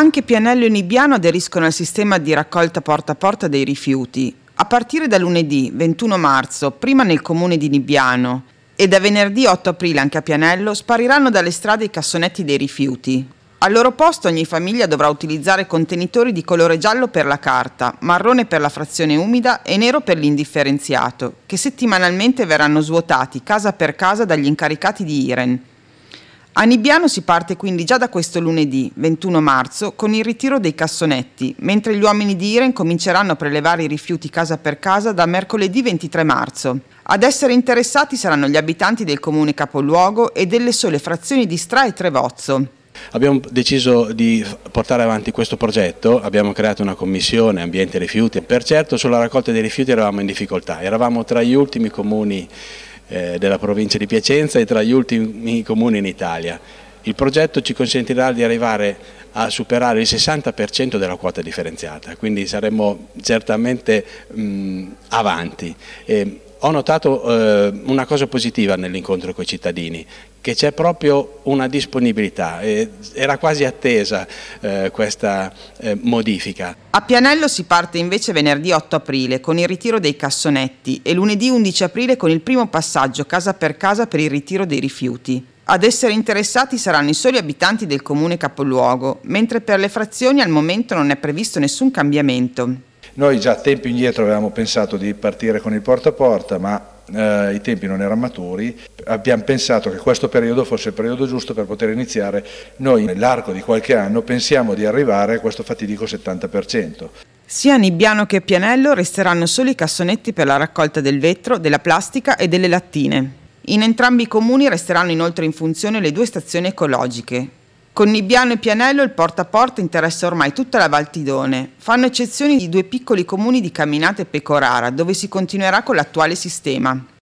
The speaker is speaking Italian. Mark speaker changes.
Speaker 1: Anche Pianello e Nibbiano aderiscono al sistema di raccolta porta a porta dei rifiuti. A partire da lunedì 21 marzo, prima nel comune di Nibbiano, e da venerdì 8 aprile anche a Pianello, spariranno dalle strade i cassonetti dei rifiuti. Al loro posto ogni famiglia dovrà utilizzare contenitori di colore giallo per la carta, marrone per la frazione umida e nero per l'indifferenziato, che settimanalmente verranno svuotati casa per casa dagli incaricati di IREN, a Nibbiano si parte quindi già da questo lunedì, 21 marzo, con il ritiro dei cassonetti, mentre gli uomini di Iren cominceranno a prelevare i rifiuti casa per casa da mercoledì 23 marzo. Ad essere interessati saranno gli abitanti del comune capoluogo e delle sole frazioni di Stra e Trevozzo. Abbiamo deciso
Speaker 2: di portare avanti questo progetto, abbiamo creato una commissione ambiente rifiuti, per certo sulla raccolta dei rifiuti eravamo in difficoltà, eravamo tra gli ultimi comuni eh, della provincia di Piacenza e tra gli ultimi comuni in Italia. Il progetto ci consentirà di arrivare a superare il 60% della quota differenziata, quindi saremo certamente mh, avanti. E, ho notato eh, una cosa positiva nell'incontro con i cittadini, che c'è proprio una disponibilità, eh, era quasi attesa eh, questa eh, modifica.
Speaker 1: A Pianello si parte invece venerdì 8 aprile con il ritiro dei cassonetti e lunedì 11 aprile con il primo passaggio casa per casa per il ritiro dei rifiuti. Ad essere interessati saranno i soli abitanti del comune capoluogo, mentre per le frazioni al momento non è previsto nessun cambiamento. Noi già tempi indietro
Speaker 3: avevamo pensato di partire con il porta a porta, ma eh, i tempi non erano maturi, abbiamo pensato che questo periodo fosse il periodo giusto per poter iniziare. Noi nell'arco di qualche anno
Speaker 1: pensiamo di arrivare a questo fatidico 70%. Sia Nibbiano che Pianello resteranno solo i cassonetti per la raccolta del vetro, della plastica e delle lattine. In entrambi i comuni resteranno inoltre in funzione le due stazioni ecologiche, con Nibbiano e Pianello il porta a porta interessa ormai tutta la Valtidone. Fanno eccezione i due piccoli comuni di Camminate e Pecorara, dove si continuerà con l'attuale sistema.